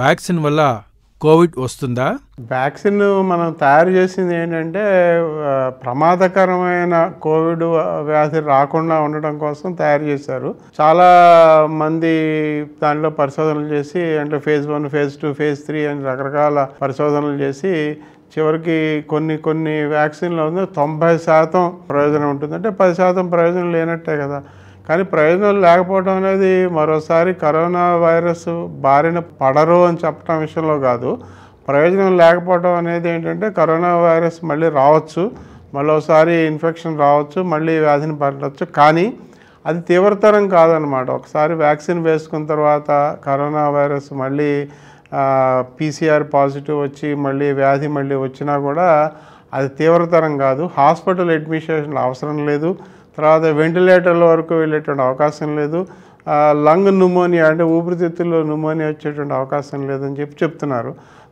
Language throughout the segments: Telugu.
వ్యాక్సిన్ వల్ల కోవిడ్ వస్తుందా వ్యాక్సిన్ మనం తయారు చేసింది ఏంటంటే ప్రమాదకరమైన కోవిడ్ వ్యాధి రాకుండా ఉండటం కోసం తయారు చేశారు చాలా మంది దానిలో పరిశోధనలు చేసి అంటే phase one phase two phase three అని రకరకాల పరిశోధనలు చేసి చివరికి కొన్ని కొన్ని వ్యాక్సిన్లో ఉంది తొంభై శాతం ప్రయోజనం ఉంటుంది అంటే పది శాతం ప్రయోజనం లేనట్టే కదా కానీ ప్రయోజనం లేకపోవడం అనేది మరోసారి కరోనా వైరస్ బారిన పడరు అని చెప్పడం విషయంలో కాదు ప్రయోజనం లేకపోవడం అనేది ఏంటంటే కరోనా వైరస్ మళ్ళీ రావచ్చు మరోసారి ఇన్ఫెక్షన్ రావచ్చు మళ్ళీ వ్యాధిని పడవచ్చు కానీ అది తీవ్రతరం కాదనమాట ఒకసారి వ్యాక్సిన్ వేసుకున్న తర్వాత కరోనా వైరస్ మళ్ళీ పీసీఆర్ పాజిటివ్ వచ్చి మళ్ళీ వ్యాధి మళ్ళీ వచ్చినా కూడా అది తీవ్రతరం కాదు హాస్పిటల్ అడ్మినిస్ట్రేషన్ అవసరం లేదు తర్వాత వెంటిలేటర్ల వరకు వెళ్ళేటువంటి అవకాశం లేదు లంగ్ న్యూమోనియా అంటే ఊపిరితిత్తుల్లో నుమోనియా వచ్చేటువంటి అవకాశం లేదని చెప్పి చెప్తున్నారు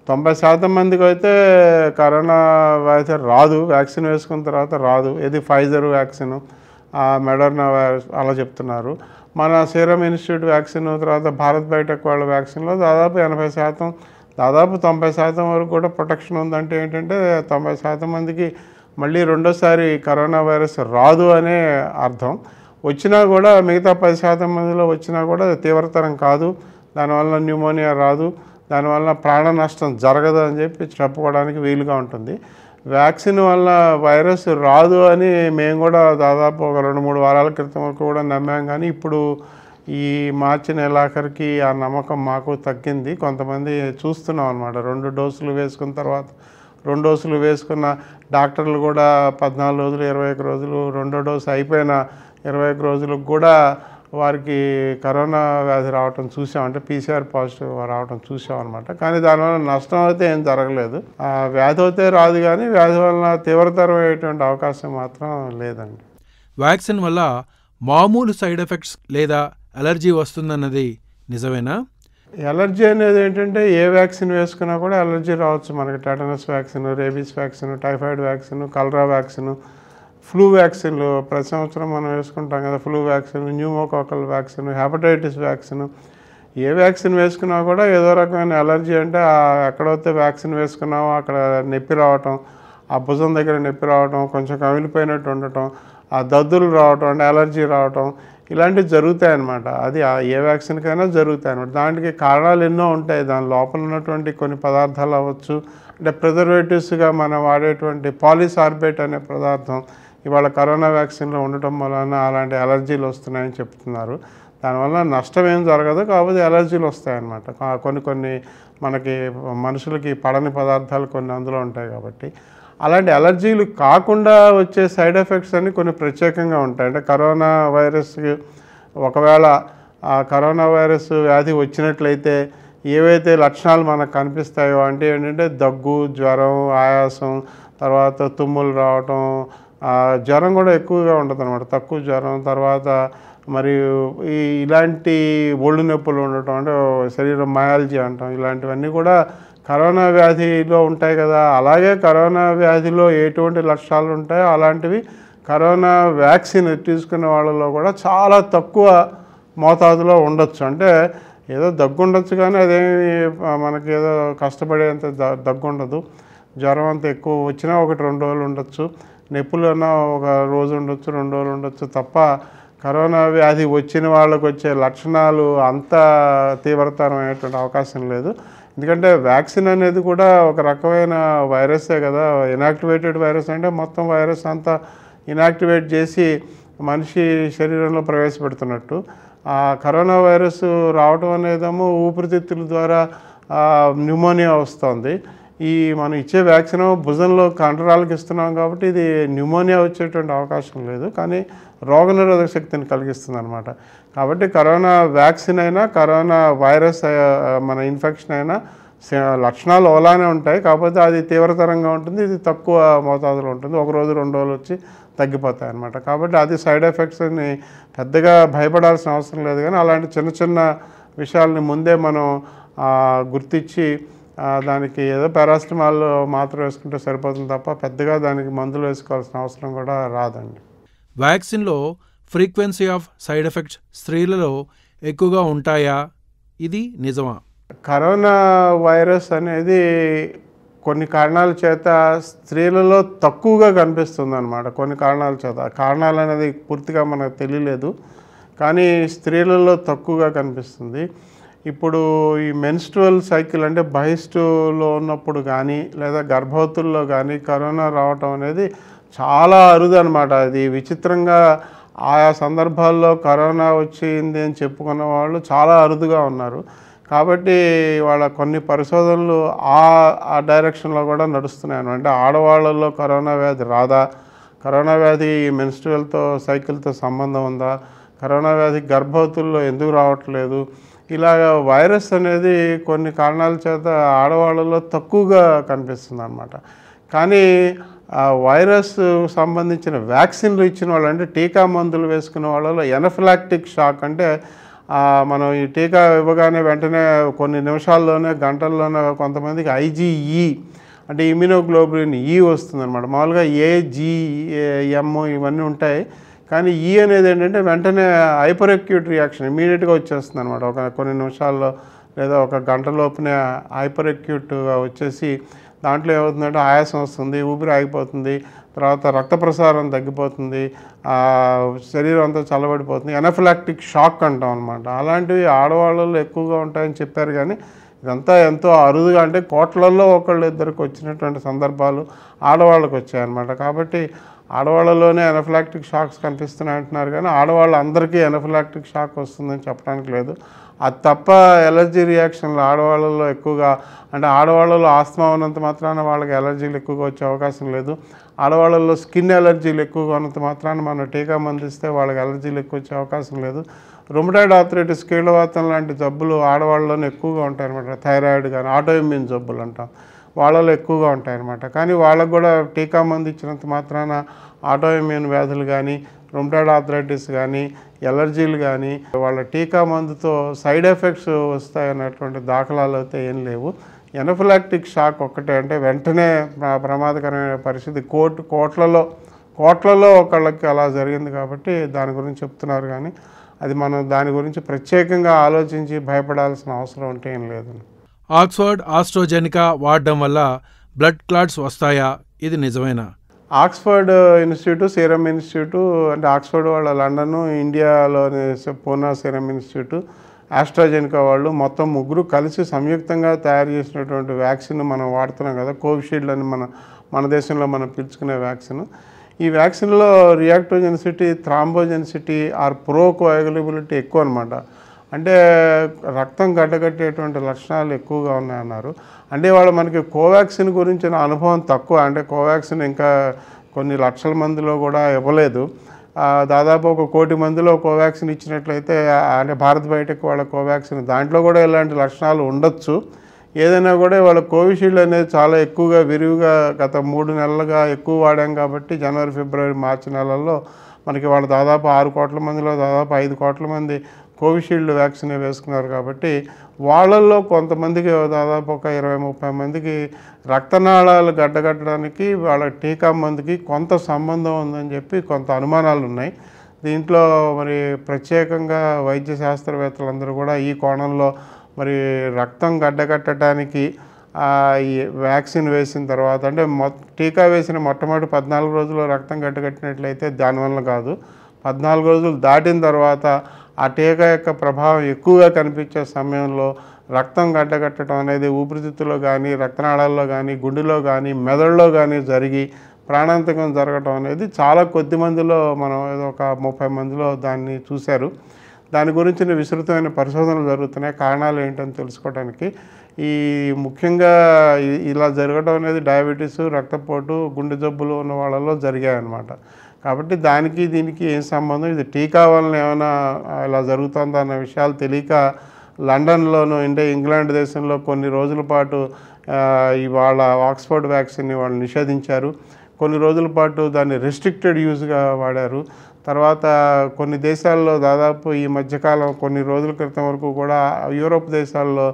తొంభై శాతం మందికి అయితే కరోనా వైరస్ రాదు వ్యాక్సిన్ వేసుకున్న తర్వాత రాదు ఏది ఫైజర్ వ్యాక్సిన్ మెడర్నా వైరస్ అలా చెప్తున్నారు మన సీరం ఇన్స్టిట్యూట్ వ్యాక్సిన్ తర్వాత భారత్ బయోటెక్ వాళ్ళ వ్యాక్సిన్లో దాదాపు ఎనభై శాతం దాదాపు తొంభై శాతం వరకు కూడా ప్రొటెక్షన్ ఉందంటే ఏంటంటే తొంభై శాతం మందికి మళ్ళీ రెండోసారి కరోనా వైరస్ రాదు అనే అర్థం వచ్చినా కూడా మిగతా పది శాతం మందిలో వచ్చినా కూడా తీవ్రతరం కాదు దానివల్ల న్యూమోనియా రాదు దానివల్ల ప్రాణ నష్టం జరగదు అని చెప్పి చెప్పుకోవడానికి వీలుగా ఉంటుంది వ్యాక్సిన్ వల్ల వైరస్ రాదు అని మేము కూడా దాదాపు ఒక రెండు మూడు వారాల క్రితం వరకు కూడా నమ్మాం కానీ ఇప్పుడు ఈ మార్చి నెలాఖరికి ఆ నమ్మకం మాకు తగ్గింది కొంతమంది చూస్తున్నాం అనమాట రెండు డోసులు వేసుకున్న తర్వాత రెండు డోసులు వేసుకున్న డాక్టర్లు కూడా పద్నాలుగు రోజులు ఇరవై రోజులు రెండో డోసు అయిపోయిన ఇరవై రోజులకు కూడా వారికి కరోనా వ్యాధి రావటం చూసామంటే పీసీఆర్ పాజిటివ్ రావటం చూసామన్నమాట అనమాట కానీ దానివల్ల నష్టం అయితే ఏం జరగలేదు వ్యాధి అయితే రాదు కానీ వ్యాధి వలన అయ్యేటువంటి అవకాశం మాత్రం లేదండి వ్యాక్సిన్ వల్ల మామూలు సైడ్ ఎఫెక్ట్స్ లేదా అలర్జీ వస్తుందన్నది నిజమేనా ఎలర్జీ అనేది ఏంటంటే ఏ వ్యాక్సిన్ వేసుకున్నా కూడా ఎలర్జీ రావచ్చు మనకి tetanus vaccine rabies vaccine typhoid vaccine cholera vaccine flu వ్యాక్సిన్లు ప్రతి సంవత్సరం మనం వేసుకుంటాం కదా flu vaccine pneumococcal vaccine hepatitis vaccine ఏ వ్యాక్సిన్ వేసుకున్నా కూడా ఏదో రకమైన ఎలర్జీ అంటే ఎక్కడైతే వ్యాక్సిన్ వేసుకున్నామో అక్కడ నొప్పి రావటం ఆ భుజం దగ్గర నొప్పి రావటం కొంచెం కమిలిపోయినట్టు ఉండటం ఆ దద్దులు రావటం అంటే ఎలర్జీ రావటం ఇలాంటివి జరుగుతాయి అనమాట అది ఏ వ్యాక్సిన్కైనా జరుగుతాయి అనమాట దానికి కారణాలు ఎన్నో ఉంటాయి దాని లోపల ఉన్నటువంటి కొన్ని పదార్థాలు అవ్వచ్చు అంటే ప్రిజర్వేటివ్స్గా మనం వాడేటువంటి పాలిసార్బేట్ అనే పదార్థం ఇవాళ కరోనా వ్యాక్సిన్లో ఉండటం వలన అలాంటి అలర్జీలు వస్తున్నాయని చెప్తున్నారు దానివల్ల నష్టం ఏం జరగదు కాకపోతే ఎలర్జీలు వస్తాయన్నమాట కొన్ని కొన్ని మనకి మనుషులకి పడని పదార్థాలు కొన్ని అందులో ఉంటాయి కాబట్టి అలాంటి అలర్జీలు కాకుండా వచ్చే సైడ్ ఎఫెక్ట్స్ అన్నీ కొన్ని ప్రత్యేకంగా ఉంటాయి అంటే కరోనా వైరస్ ఒకవేళ కరోనా వైరస్ వ్యాధి వచ్చినట్లయితే ఏవైతే లక్షణాలు మనకు కనిపిస్తాయో అంటే ఏంటంటే దగ్గు జ్వరం ఆయాసం తర్వాత తుమ్ములు రావటం జ్వరం కూడా ఎక్కువగా ఉంటుంది అనమాట తక్కువ జ్వరం తర్వాత మరియు ఈ ఇలాంటి ఒళ్ళు నొప్పులు ఉండటం అంటే శరీరం మయాలజీ అంటాం ఇలాంటివన్నీ కూడా కరోనా వ్యాధిలో ఉంటాయి కదా అలాగే కరోనా వ్యాధిలో ఎటువంటి లక్షణాలు ఉంటాయో అలాంటివి కరోనా వ్యాక్సిన్ తీసుకునే వాళ్ళలో కూడా చాలా తక్కువ మోతాదులో ఉండొచ్చు అంటే ఏదో దగ్గు ఉండొచ్చు కానీ అదేమి మనకి ఏదో కష్టపడేంత దగ్గు ఉండదు జ్వరం అంత ఎక్కువ వచ్చినా ఒకటి రెండు రోజులు ఉండొచ్చు నొప్పులన్నా ఒక రోజు ఉండొచ్చు రెండు రోజులు ఉండొచ్చు తప్ప కరోనా వ్యాధి వచ్చిన వాళ్ళకు వచ్చే లక్షణాలు అంత తీవ్రతరమైనటువంటి అవకాశం లేదు ఎందుకంటే వ్యాక్సిన్ అనేది కూడా ఒక రకమైన వైరసే కదా ఇనాక్టివేటెడ్ వైరస్ అంటే మొత్తం వైరస్ అంతా ఇనాక్టివేట్ చేసి మనిషి శరీరంలో ప్రవేశపెడుతున్నట్టు ఆ కరోనా వైరస్ రావడం అనేదేమో ఊపిరితిత్తుల ద్వారా న్యూమోనియా వస్తుంది ఈ మనం ఇచ్చే వ్యాక్సిన్ భుజంలో కండరాలకు ఇస్తున్నాం కాబట్టి ఇది న్యూమోనియా వచ్చేటువంటి అవకాశం లేదు కానీ రోగనిరోధక శక్తిని కలిగిస్తుంది అనమాట కాబట్టి కరోనా వ్యాక్సిన్ అయినా కరోనా వైరస్ మన ఇన్ఫెక్షన్ అయినా లక్షణాలు ఓలానే ఉంటాయి కాకపోతే అది తీవ్రతరంగా ఉంటుంది ఇది తక్కువ మోతాదులో ఉంటుంది ఒక రోజు రెండు రోజులు వచ్చి తగ్గిపోతాయి అనమాట కాబట్టి అది సైడ్ ఎఫెక్ట్స్ని పెద్దగా భయపడాల్సిన అవసరం లేదు కానీ అలాంటి చిన్న చిన్న విషయాలని ముందే మనం గుర్తించి దానికి ఏదో పారాసిటమాల్ మాత్రం వేసుకుంటే సరిపోతుంది తప్ప పెద్దగా దానికి మందులు వేసుకోవాల్సిన అవసరం కూడా రాదండి వ్యాక్సిన్లో ఫ్రీక్వెన్సీ ఆఫ్ సైడ్ ఎఫెక్ట్స్ స్త్రీలలో ఎక్కువగా ఉంటాయా ఇది నిజమా కరోనా వైరస్ అనేది కొన్ని కారణాల చేత స్త్రీలలో తక్కువగా కనిపిస్తుంది అనమాట కొన్ని కారణాల చేత కారణాలు అనేది పూర్తిగా మనకు తెలియలేదు కానీ స్త్రీలలో తక్కువగా కనిపిస్తుంది ఇప్పుడు ఈ మెన్స్ట్రువల్ సైకిల్ అంటే బహిష్టులో ఉన్నప్పుడు కానీ లేదా గర్భవతుల్లో కానీ కరోనా రావటం అనేది చాలా అరుదు అనమాట అది విచిత్రంగా ఆయా సందర్భాల్లో కరోనా వచ్చింది అని చెప్పుకున్న వాళ్ళు చాలా అరుదుగా ఉన్నారు కాబట్టి వాళ్ళ కొన్ని పరిశోధనలు ఆ ఆ డైరెక్షన్లో కూడా నడుస్తున్నాయి అంటే ఆడవాళ్ళల్లో కరోనా వ్యాధి రాదా కరోనా వ్యాధి మెన్స్ట్రువల్తో సైకిల్తో సంబంధం ఉందా కరోనా వ్యాధి గర్భవతుల్లో ఎందుకు రావట్లేదు ఇలాగ వైరస్ అనేది కొన్ని కారణాల చేత ఆడవాళ్ళలో తక్కువగా కనిపిస్తుంది అనమాట కానీ ఆ వైరస్ సంబంధించిన వ్యాక్సిన్లు ఇచ్చిన వాళ్ళు అంటే టీకా మందులు వేసుకున్న వాళ్ళలో ఎనఫిలాక్టిక్ షాక్ అంటే మనం ఈ టీకా ఇవ్వగానే వెంటనే కొన్ని నిమిషాల్లోనే గంటల్లోనే కొంతమందికి ఐజీఈ అంటే ఇమ్యూనోగ్లోబులిన్ ఈ వస్తుందన్నమాట మామూలుగా ఏజీఎమ్ ఇవన్నీ ఉంటాయి కానీ ఈ అనేది ఏంటంటే వెంటనే హైపర్ అక్యూట్ రియాక్షన్ ఇమీడియట్గా వచ్చేస్తుంది అనమాట ఒక కొన్ని నిమిషాల్లో లేదా ఒక గంట లోపునే హైపర్ అక్యూట్గా వచ్చేసి దాంట్లో ఏమవుతుందంటే ఆయాసం వస్తుంది ఊపిరి ఆగిపోతుంది తర్వాత రక్త ప్రసారం తగ్గిపోతుంది శరీరం అంతా చల్లబడిపోతుంది ఎనఫిలాక్టిక్ షాక్ అంటాం అనమాట అలాంటివి ఆడవాళ్ళలో ఎక్కువగా ఉంటాయని చెప్పారు కానీ ఇదంతా ఎంతో అరుదుగా అంటే కోట్లల్లో ఒకళ్ళు ఇద్దరికి వచ్చినటువంటి సందర్భాలు ఆడవాళ్ళకు వచ్చాయన్నమాట కాబట్టి ఆడవాళ్ళలోనే ఎనఫిలాక్టిక్ షాక్స్ కనిపిస్తున్నాయి అంటున్నారు కానీ ఆడవాళ్ళందరికీ అందరికీ ఎనఫిలాక్టిక్ షాక్ వస్తుందని చెప్పడానికి లేదు అది తప్ప ఎలర్జీ రియాక్షన్లు ఆడవాళ్ళలో ఎక్కువగా అంటే ఆడవాళ్ళలో ఆస్తమా ఉన్నంత మాత్రాన వాళ్ళకి ఎలర్జీలు ఎక్కువగా వచ్చే అవకాశం లేదు ఆడవాళ్ళలో స్కిన్ ఎలర్జీలు ఎక్కువగా ఉన్నంత మాత్రాన మనం టీకా మందిస్తే వాళ్ళకి ఎలర్జీలు ఎక్కువ వచ్చే అవకాశం లేదు రొమటాయిడ్ ఆథరైటిస్ కీళ్ళవాతం లాంటి జబ్బులు ఆడవాళ్ళలోనే ఎక్కువగా ఉంటాయి అనమాట థైరాయిడ్ కానీ ఆటోఇమ్యూన్ జబ్బులు అంటాం వాళ్ళలో ఎక్కువగా ఉంటాయన్నమాట కానీ వాళ్ళకు కూడా టీకా మంది ఇచ్చినంత మాత్రాన ఆటోఇమ్యూన్ వ్యాధులు కానీ రొమటాయిడ్ ఆథరైటిస్ కానీ ఎలర్జీలు కానీ వాళ్ళ టీకా మందుతో సైడ్ ఎఫెక్ట్స్ వస్తాయన్నటువంటి దాఖలాలు అయితే ఏం లేవు ఎనఫిలాక్టిక్ షాక్ ఒక్కటే అంటే వెంటనే ప్రమాదకరమైన పరిస్థితి కోర్టు కోట్లలో కోట్లలో ఒకళ్ళకి అలా జరిగింది కాబట్టి దాని గురించి చెప్తున్నారు కానీ అది మనం దాని గురించి ప్రత్యేకంగా ఆలోచించి భయపడాల్సిన అవసరం అంటే ఏం లేదు ఆక్స్ఫర్డ్ ఆస్ట్రోజెనికా వాడడం వల్ల బ్లడ్ క్లాట్స్ వస్తాయా ఇది నిజమేనా ఆక్స్ఫర్డ్ ఇన్స్టిట్యూట్ సీరమ్ ఇన్స్టిట్యూట్ అంటే ఆక్స్ఫర్డ్ వాళ్ళ లండన్ ఇండియాలోని పూనా సీరమ్ ఇన్స్టిట్యూట్ ఆస్ట్రాజెనికా వాళ్ళు మొత్తం ముగ్గురు కలిసి సంయుక్తంగా తయారు చేసినటువంటి వ్యాక్సిన్ మనం వాడుతున్నాం కదా కోవిషీల్డ్ అని మన మన దేశంలో మనం పిలుచుకునే వ్యాక్సిన్ ఈ వ్యాక్సిన్లో reactogenicity thrombogenicity or pro availability ఎక్కువ అనమాట అంటే రక్తం గడ్డగట్టేటువంటి లక్షణాలు ఎక్కువగా ఉన్నాయన్నారు అంటే వాళ్ళు మనకి కోవాక్సిన్ గురించిన అనుభవం తక్కువ అంటే కోవాక్సిన్ ఇంకా కొన్ని లక్షల మందిలో కూడా ఇవ్వలేదు దాదాపు ఒక కోటి మందిలో కోవాక్సిన్ ఇచ్చినట్లయితే అంటే భారత్ బయటకు వాళ్ళ కోవాక్సిన్ దాంట్లో కూడా ఇలాంటి లక్షణాలు ఉండొచ్చు ఏదైనా కూడా వాళ్ళ కోవిషీల్డ్ అనేది చాలా ఎక్కువగా విరివిగా గత మూడు నెలలుగా ఎక్కువ వాడాం కాబట్టి జనవరి ఫిబ్రవరి మార్చి నెలల్లో మనకి వాళ్ళు దాదాపు ఆరు కోట్ల మందిలో దాదాపు ఐదు కోట్ల మంది కోవిషీల్డ్ వ్యాక్సినే వేసుకున్నారు కాబట్టి వాళ్ళల్లో కొంతమందికి దాదాపు ఒక ఇరవై ముప్పై మందికి రక్తనాళాలు గడ్డగట్టడానికి వాళ్ళ టీకా మందికి కొంత సంబంధం ఉందని చెప్పి కొంత అనుమానాలు ఉన్నాయి దీంట్లో మరి ప్రత్యేకంగా వైద్య శాస్త్రవేత్తలందరూ కూడా ఈ కోణంలో మరి రక్తం గడ్డగట్టడానికి వ్యాక్సిన్ వేసిన తర్వాత అంటే టీకా వేసిన మొట్టమొదటి పద్నాలుగు రోజుల్లో రక్తం గడ్డగట్టినట్లయితే దానివల్ల కాదు పద్నాలుగు రోజులు దాటిన తర్వాత ఆ టీకా యొక్క ప్రభావం ఎక్కువగా కనిపించే సమయంలో రక్తం గడ్డగట్టడం అనేది ఊపిరితిత్తులో కానీ రక్తనాళాల్లో కానీ గుండెలో కానీ మెదడులో కానీ జరిగి ప్రాణాంతకం జరగడం అనేది చాలా కొద్ది మందిలో మనం ఏదో ఒక ముప్పై మందిలో దాన్ని చూశారు దాని గురించిన విస్తృతమైన పరిశోధనలు జరుగుతున్నాయి కారణాలు ఏంటని తెలుసుకోవడానికి ఈ ముఖ్యంగా ఇలా జరగడం అనేది డయాబెటీస్ రక్తపోటు గుండె జబ్బులు ఉన్న వాళ్ళలో జరిగాయన్నమాట కాబట్టి దానికి దీనికి ఏం సంబంధం ఇది టీకా వలన ఏమైనా ఇలా జరుగుతుందా అన్న విషయాలు తెలియక లండన్లోను అంటే ఇంగ్లాండ్ దేశంలో కొన్ని రోజుల పాటు ఇవాళ ఆక్స్ఫర్డ్ వ్యాక్సిన్ని వాళ్ళు నిషేధించారు కొన్ని రోజుల పాటు దాన్ని రెస్ట్రిక్టెడ్ యూజ్గా వాడారు తర్వాత కొన్ని దేశాల్లో దాదాపు ఈ మధ్యకాలం కొన్ని రోజుల క్రితం వరకు కూడా యూరోప్ దేశాల్లో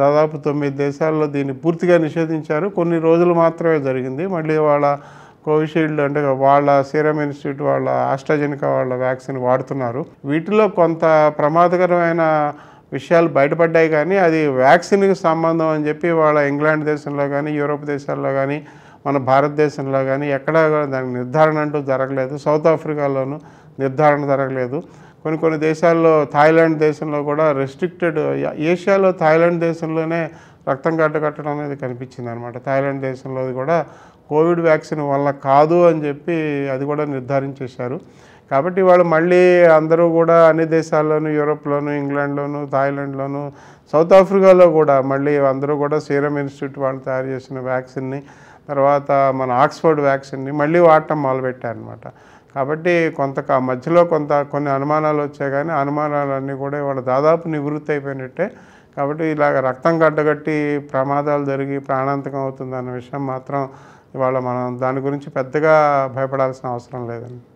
దాదాపు తొమ్మిది దేశాల్లో దీన్ని పూర్తిగా నిషేధించారు కొన్ని రోజులు మాత్రమే జరిగింది మళ్ళీ వాళ్ళ కోవిషీల్డ్ అంటే వాళ్ళ సీరం ఇన్స్టిట్యూట్ వాళ్ళ ఆస్ట్రాజెనికా వాళ్ళ వ్యాక్సిన్ వాడుతున్నారు వీటిలో కొంత ప్రమాదకరమైన విషయాలు బయటపడ్డాయి కానీ అది వ్యాక్సిన్కి సంబంధం అని చెప్పి వాళ్ళ ఇంగ్లాండ్ దేశంలో కానీ యూరోప్ దేశాల్లో కానీ మన భారతదేశంలో కానీ ఎక్కడా దానికి నిర్ధారణ అంటూ జరగలేదు సౌత్ ఆఫ్రికాలోనూ నిర్ధారణ జరగలేదు కొన్ని కొన్ని దేశాల్లో థాయిలాండ్ దేశంలో కూడా రెస్ట్రిక్టెడ్ ఏషియాలో థాయిలాండ్ దేశంలోనే రక్తం గడ్డ కట్టడం అనేది కనిపించింది అనమాట థాయిలాండ్ దేశంలో కూడా కోవిడ్ వ్యాక్సిన్ వల్ల కాదు అని చెప్పి అది కూడా నిర్ధారించేశారు కాబట్టి వాళ్ళు మళ్ళీ అందరూ కూడా అన్ని దేశాల్లోనూ యూరోప్లోను ఇంగ్లాండ్లోను థాయిలాండ్లోను సౌత్ ఆఫ్రికాలో కూడా మళ్ళీ అందరూ కూడా సీరం ఇన్స్టిట్యూట్ వాళ్ళు తయారు చేసిన వ్యాక్సిన్ని తర్వాత మన ఆక్స్ఫర్డ్ వ్యాక్సిన్ని మళ్ళీ వాడటం మొదలుపెట్టారనమాట కాబట్టి కొంత మధ్యలో కొంత కొన్ని అనుమానాలు వచ్చాయి కానీ అనుమానాలన్నీ కూడా ఇవాళ దాదాపు నివృత్తి అయిపోయినట్టే కాబట్టి ఇలాగ రక్తం గడ్డగట్టి ప్రమాదాలు జరిగి ప్రాణాంతకం అవుతుంది అన్న విషయం మాత్రం ఇవాళ మనం దాని గురించి పెద్దగా భయపడాల్సిన అవసరం లేదండి